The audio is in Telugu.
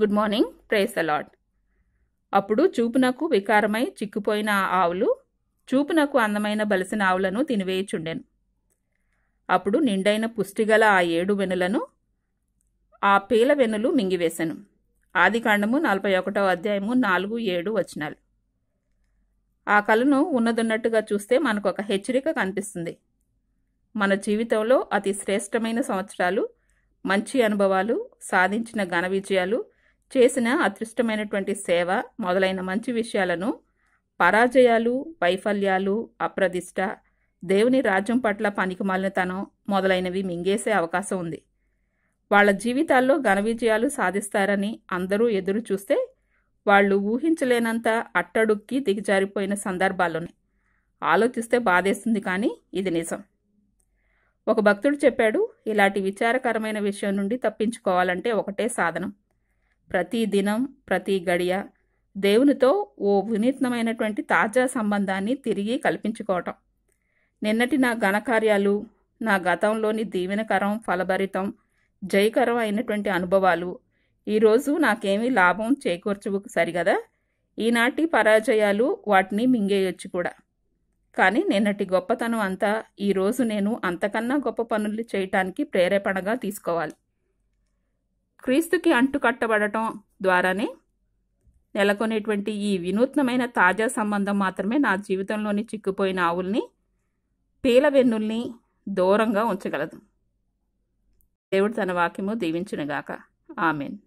గుడ్ మార్నింగ్ ప్రేస్ అలాడ్ అప్పుడు చూపునకు వికారమై చిక్కుపోయిన ఆవులు చూపునకు అందమైన బలసిన ఆవులను తినివేయుచుండెను అప్పుడు నిండైన పుష్టిగల ఆ ఏడు వెనులను ఆ పీల వెనులు మింగివేశాను ఆది కాండము నలభై ఒకటో అధ్యాయము నాలుగు ఏడు వచనాలు ఆ కళను ఉన్నదున్నట్టుగా చూస్తే మనకు ఒక హెచ్చరిక కనిపిస్తుంది మన జీవితంలో అతి శ్రేష్టమైన సంవత్సరాలు మంచి అనుభవాలు సాధించిన ఘన విజయాలు చేసిన అదృష్టమైనటువంటి సేవ మొదలైన మంచి విషయాలను పరాజయాలు వైఫల్యాలు అప్రదిష్ట దేవుని రాజ్యం పట్ల పనికిమాలినతనం మొదలైనవి మింగేసే అవకాశం ఉంది వాళ్ళ జీవితాల్లో ఘన విజయాలు సాధిస్తారని అందరూ ఎదురు చూస్తే వాళ్ళు ఊహించలేనంత అట్టడుక్కి దిగజారిపోయిన సందర్భాల్లోనే ఆలోచిస్తే బాధేస్తుంది కానీ ఇది నిజం ఒక భక్తుడు చెప్పాడు ఇలాంటి విచారకరమైన విషయం నుండి తప్పించుకోవాలంటే ఒకటే సాధనం ప్రతి దినం ప్రతి గడియ దేవునితో ఓ వినూత్నమైనటువంటి తాజా సంబంధాన్ని తిరిగి కల్పించుకోవటం నిన్నటి నా ఘనకార్యాలు నా గతంలోని దీవెనకరం ఫలభరితం జయకరం అయినటువంటి అనుభవాలు ఈరోజు నాకేమీ లాభం చేకూర్చవు సరిగదా ఈనాటి పరాజయాలు వాటిని మింగేయొచ్చు కూడా కానీ నిన్నటి గొప్పతనం అంతా ఈరోజు నేను అంతకన్నా గొప్ప పనులు చేయటానికి ప్రేరేపణగా తీసుకోవాలి క్రీస్తుకి అంటుకట్టబడటం ద్వారానే నెలకొనేటువంటి ఈ వినూత్నమైన తాజా సంబంధం మాత్రమే నా జీవితంలోని చిక్కుపోయిన ఆవుల్ని పీల వెన్నుల్ని దూరంగా ఉంచగలదు దేవుడు తన వాక్యము దీవించునుగాక ఆమెన్